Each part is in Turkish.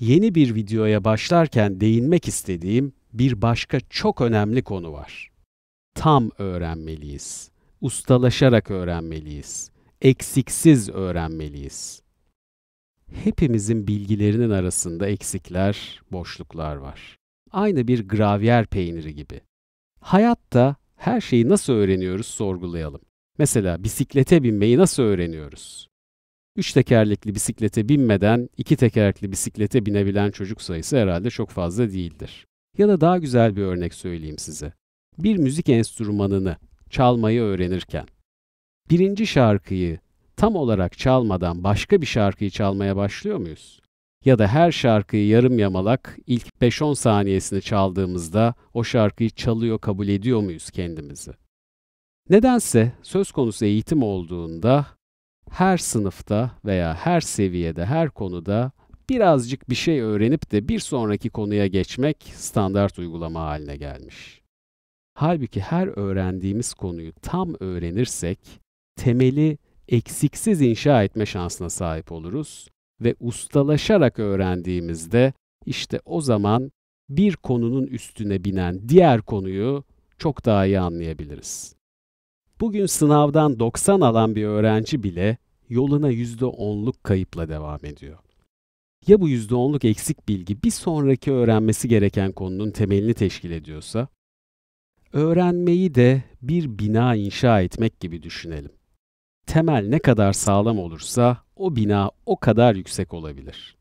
yeni bir videoya başlarken değinmek istediğim bir başka çok önemli konu var. Tam öğrenmeliyiz. Ustalaşarak öğrenmeliyiz. Eksiksiz öğrenmeliyiz. Hepimizin bilgilerinin arasında eksikler, boşluklar var. Aynı bir gravyer peyniri gibi. Hayatta her şeyi nasıl öğreniyoruz sorgulayalım. Mesela bisiklete binmeyi nasıl öğreniyoruz? Üç tekerlekli bisiklete binmeden iki tekerlekli bisiklete binebilen çocuk sayısı herhalde çok fazla değildir. Ya da daha güzel bir örnek söyleyeyim size. Bir müzik enstrümanını çalmayı öğrenirken birinci şarkıyı tam olarak çalmadan başka bir şarkıyı çalmaya başlıyor muyuz? Ya da her şarkıyı yarım yamalak ilk 5-10 saniyesini çaldığımızda o şarkıyı çalıyor kabul ediyor muyuz kendimizi? Nedense söz konusu eğitim olduğunda her sınıfta veya her seviyede, her konuda birazcık bir şey öğrenip de bir sonraki konuya geçmek standart uygulama haline gelmiş. Halbuki her öğrendiğimiz konuyu tam öğrenirsek temeli eksiksiz inşa etme şansına sahip oluruz ve ustalaşarak öğrendiğimizde işte o zaman bir konunun üstüne binen diğer konuyu çok daha iyi anlayabiliriz. Bugün sınavdan 90 alan bir öğrenci bile yoluna %10'luk kayıpla devam ediyor. Ya bu %10'luk eksik bilgi bir sonraki öğrenmesi gereken konunun temelini teşkil ediyorsa? Öğrenmeyi de bir bina inşa etmek gibi düşünelim. Temel ne kadar sağlam olursa o bina o kadar yüksek olabilir.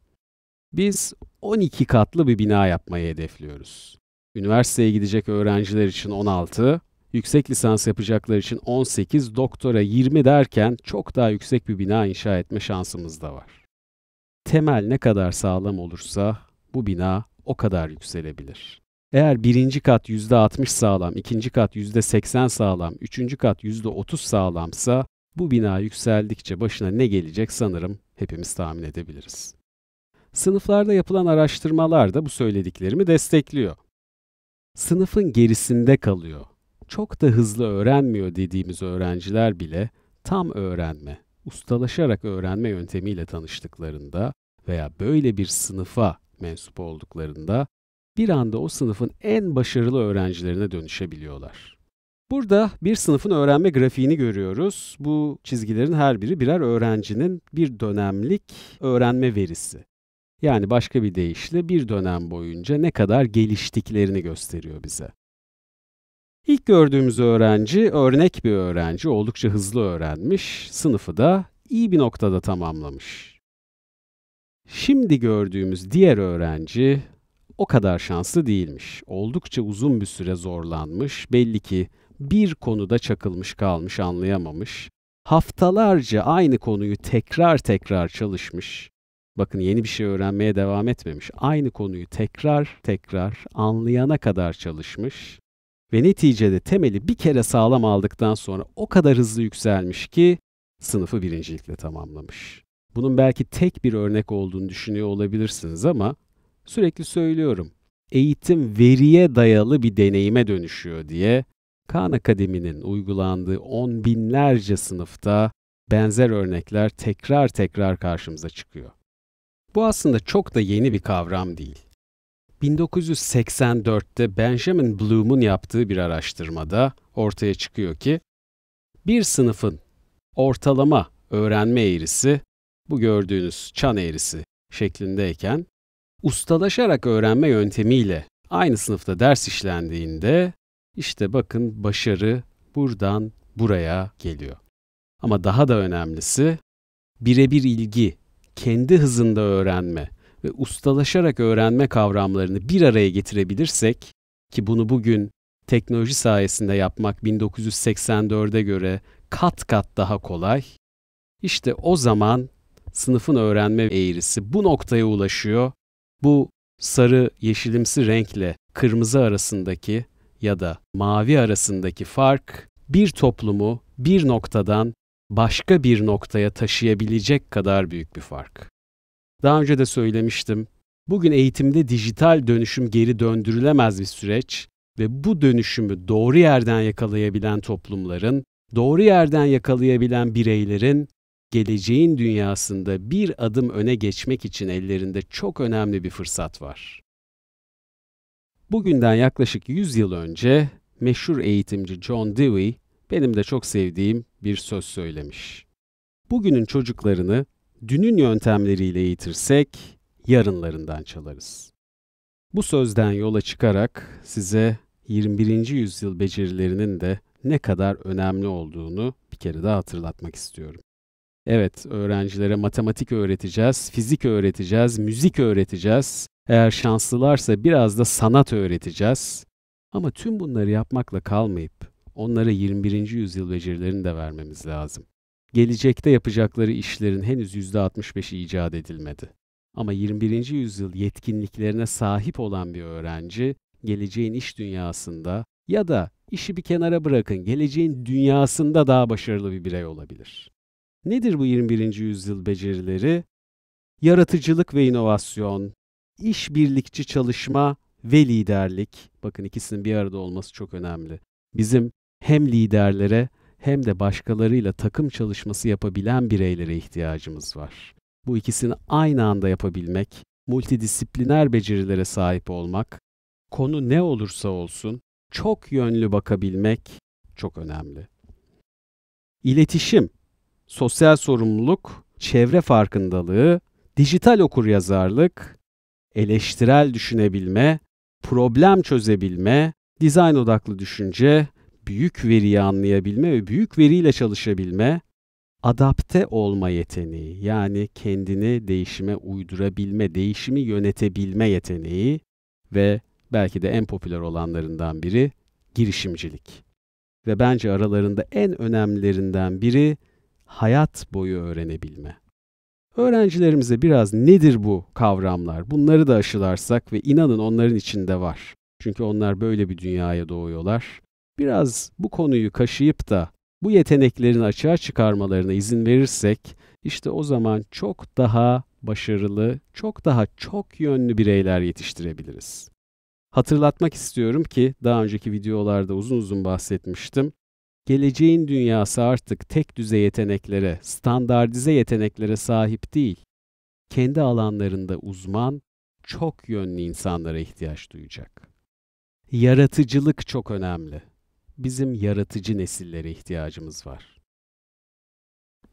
Biz 12 katlı bir bina yapmayı hedefliyoruz. Üniversiteye gidecek öğrenciler için 16, yüksek lisans yapacaklar için 18, doktora 20 derken çok daha yüksek bir bina inşa etme şansımız da var. Temel ne kadar sağlam olursa bu bina o kadar yükselebilir. Eğer birinci kat %60 sağlam, ikinci kat %80 sağlam, üçüncü kat %30 sağlamsa bu bina yükseldikçe başına ne gelecek sanırım hepimiz tahmin edebiliriz. Sınıflarda yapılan araştırmalar da bu söylediklerimi destekliyor. Sınıfın gerisinde kalıyor çok da hızlı öğrenmiyor dediğimiz öğrenciler bile tam öğrenme, ustalaşarak öğrenme yöntemiyle tanıştıklarında veya böyle bir sınıfa mensup olduklarında bir anda o sınıfın en başarılı öğrencilerine dönüşebiliyorlar. Burada bir sınıfın öğrenme grafiğini görüyoruz. Bu çizgilerin her biri birer öğrencinin bir dönemlik öğrenme verisi. Yani başka bir deyişle bir dönem boyunca ne kadar geliştiklerini gösteriyor bize. İlk gördüğümüz öğrenci örnek bir öğrenci, oldukça hızlı öğrenmiş, sınıfı da iyi bir noktada tamamlamış. Şimdi gördüğümüz diğer öğrenci o kadar şanslı değilmiş. Oldukça uzun bir süre zorlanmış, belli ki bir konuda çakılmış kalmış, anlayamamış. Haftalarca aynı konuyu tekrar tekrar çalışmış. Bakın yeni bir şey öğrenmeye devam etmemiş. Aynı konuyu tekrar tekrar anlayana kadar çalışmış ve neticede temeli bir kere sağlam aldıktan sonra o kadar hızlı yükselmiş ki sınıfı birincilikle tamamlamış. Bunun belki tek bir örnek olduğunu düşünüyor olabilirsiniz ama sürekli söylüyorum. Eğitim veriye dayalı bir deneyime dönüşüyor diye Khan Akademi'nin uygulandığı on binlerce sınıfta benzer örnekler tekrar tekrar karşımıza çıkıyor. Bu aslında çok da yeni bir kavram değil. 1984'te Benjamin Bloom'un yaptığı bir araştırmada ortaya çıkıyor ki bir sınıfın ortalama öğrenme eğrisi bu gördüğünüz çan eğrisi şeklindeyken ustalaşarak öğrenme yöntemiyle aynı sınıfta ders işlendiğinde işte bakın başarı buradan buraya geliyor. Ama daha da önemlisi birebir ilgi, kendi hızında öğrenme ve ustalaşarak öğrenme kavramlarını bir araya getirebilirsek ki bunu bugün teknoloji sayesinde yapmak 1984'e göre kat kat daha kolay. İşte o zaman sınıfın öğrenme eğrisi bu noktaya ulaşıyor. Bu sarı yeşilimsi renkle kırmızı arasındaki ya da mavi arasındaki fark bir toplumu bir noktadan başka bir noktaya taşıyabilecek kadar büyük bir fark. Daha önce de söylemiştim. Bugün eğitimde dijital dönüşüm geri döndürülemez bir süreç ve bu dönüşümü doğru yerden yakalayabilen toplumların, doğru yerden yakalayabilen bireylerin geleceğin dünyasında bir adım öne geçmek için ellerinde çok önemli bir fırsat var. Bugünden yaklaşık 100 yıl önce meşhur eğitimci John Dewey benim de çok sevdiğim bir söz söylemiş. Bugünün çocuklarını dünün yöntemleriyle eğitirsek yarınlarından çalarız. Bu sözden yola çıkarak size 21. yüzyıl becerilerinin de ne kadar önemli olduğunu bir kere daha hatırlatmak istiyorum. Evet, öğrencilere matematik öğreteceğiz, fizik öğreteceğiz, müzik öğreteceğiz. Eğer şanslılarsa biraz da sanat öğreteceğiz. Ama tüm bunları yapmakla kalmayıp onlara 21. yüzyıl becerilerini de vermemiz lazım gelecekte yapacakları işlerin henüz %65'i icat edilmedi. Ama 21. yüzyıl yetkinliklerine sahip olan bir öğrenci, geleceğin iş dünyasında ya da işi bir kenara bırakın, geleceğin dünyasında daha başarılı bir birey olabilir. Nedir bu 21. yüzyıl becerileri? Yaratıcılık ve inovasyon, işbirlikçi çalışma ve liderlik. Bakın ikisinin bir arada olması çok önemli. Bizim hem liderlere hem de başkalarıyla takım çalışması yapabilen bireylere ihtiyacımız var. Bu ikisini aynı anda yapabilmek, multidisipliner becerilere sahip olmak, konu ne olursa olsun çok yönlü bakabilmek çok önemli. İletişim, sosyal sorumluluk, çevre farkındalığı, dijital okuryazarlık, eleştirel düşünebilme, problem çözebilme, dizayn odaklı düşünce, büyük veriyi anlayabilme ve büyük veriyle çalışabilme, adapte olma yeteneği yani kendini değişime uydurabilme, değişimi yönetebilme yeteneği ve belki de en popüler olanlarından biri girişimcilik. Ve bence aralarında en önemlilerinden biri hayat boyu öğrenebilme. Öğrencilerimize biraz nedir bu kavramlar? Bunları da aşılarsak ve inanın onların içinde var. Çünkü onlar böyle bir dünyaya doğuyorlar biraz bu konuyu kaşıyıp da bu yeteneklerin açığa çıkarmalarına izin verirsek işte o zaman çok daha başarılı, çok daha çok yönlü bireyler yetiştirebiliriz. Hatırlatmak istiyorum ki daha önceki videolarda uzun uzun bahsetmiştim. Geleceğin dünyası artık tek düzey yeteneklere, standartize yeteneklere sahip değil. Kendi alanlarında uzman, çok yönlü insanlara ihtiyaç duyacak. Yaratıcılık çok önemli bizim yaratıcı nesillere ihtiyacımız var.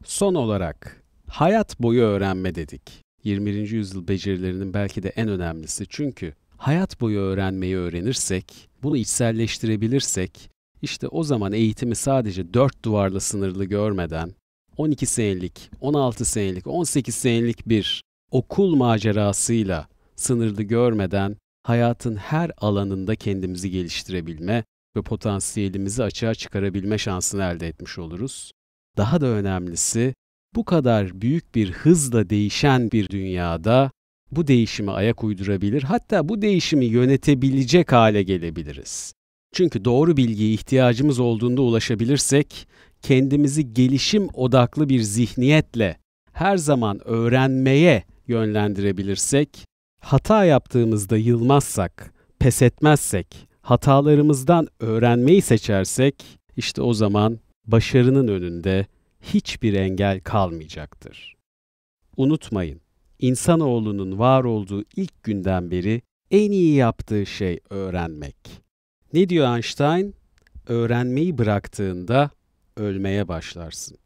Son olarak hayat boyu öğrenme dedik. 21. yüzyıl becerilerinin belki de en önemlisi çünkü hayat boyu öğrenmeyi öğrenirsek, bunu içselleştirebilirsek, işte o zaman eğitimi sadece dört duvarla sınırlı görmeden 12 senelik, 16 senelik, 18 senelik bir okul macerasıyla sınırlı görmeden hayatın her alanında kendimizi geliştirebilme ve potansiyelimizi açığa çıkarabilme şansını elde etmiş oluruz. Daha da önemlisi, bu kadar büyük bir hızla değişen bir dünyada bu değişimi ayak uydurabilir, hatta bu değişimi yönetebilecek hale gelebiliriz. Çünkü doğru bilgiye ihtiyacımız olduğunda ulaşabilirsek, kendimizi gelişim odaklı bir zihniyetle her zaman öğrenmeye yönlendirebilirsek, hata yaptığımızda yılmazsak, pes etmezsek, hatalarımızdan öğrenmeyi seçersek işte o zaman başarının önünde hiçbir engel kalmayacaktır. Unutmayın, insanoğlunun var olduğu ilk günden beri en iyi yaptığı şey öğrenmek. Ne diyor Einstein? Öğrenmeyi bıraktığında ölmeye başlarsın.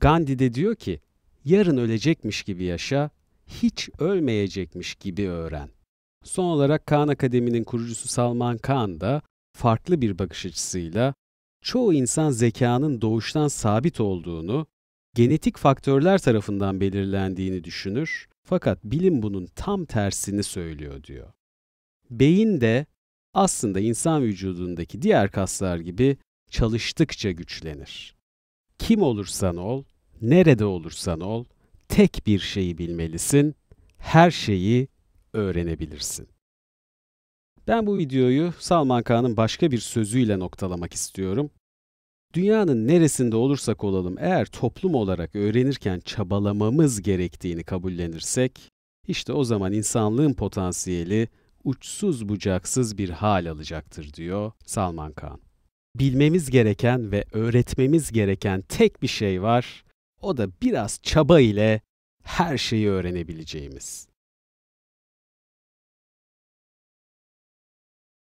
Gandhi de diyor ki, yarın ölecekmiş gibi yaşa, hiç ölmeyecekmiş gibi öğren. Son olarak Kaan Akademi'nin kurucusu Salman Kaan da farklı bir bakış açısıyla çoğu insan zekanın doğuştan sabit olduğunu, genetik faktörler tarafından belirlendiğini düşünür fakat bilim bunun tam tersini söylüyor diyor. Beyin de aslında insan vücudundaki diğer kaslar gibi çalıştıkça güçlenir. Kim olursan ol, nerede olursan ol, tek bir şeyi bilmelisin, her şeyi öğrenebilirsin. Ben bu videoyu Salman Kağan'ın başka bir sözüyle noktalamak istiyorum. Dünyanın neresinde olursak olalım eğer toplum olarak öğrenirken çabalamamız gerektiğini kabullenirsek, işte o zaman insanlığın potansiyeli uçsuz bucaksız bir hal alacaktır diyor Salman Kağan. Bilmemiz gereken ve öğretmemiz gereken tek bir şey var. O da biraz çaba ile her şeyi öğrenebileceğimiz.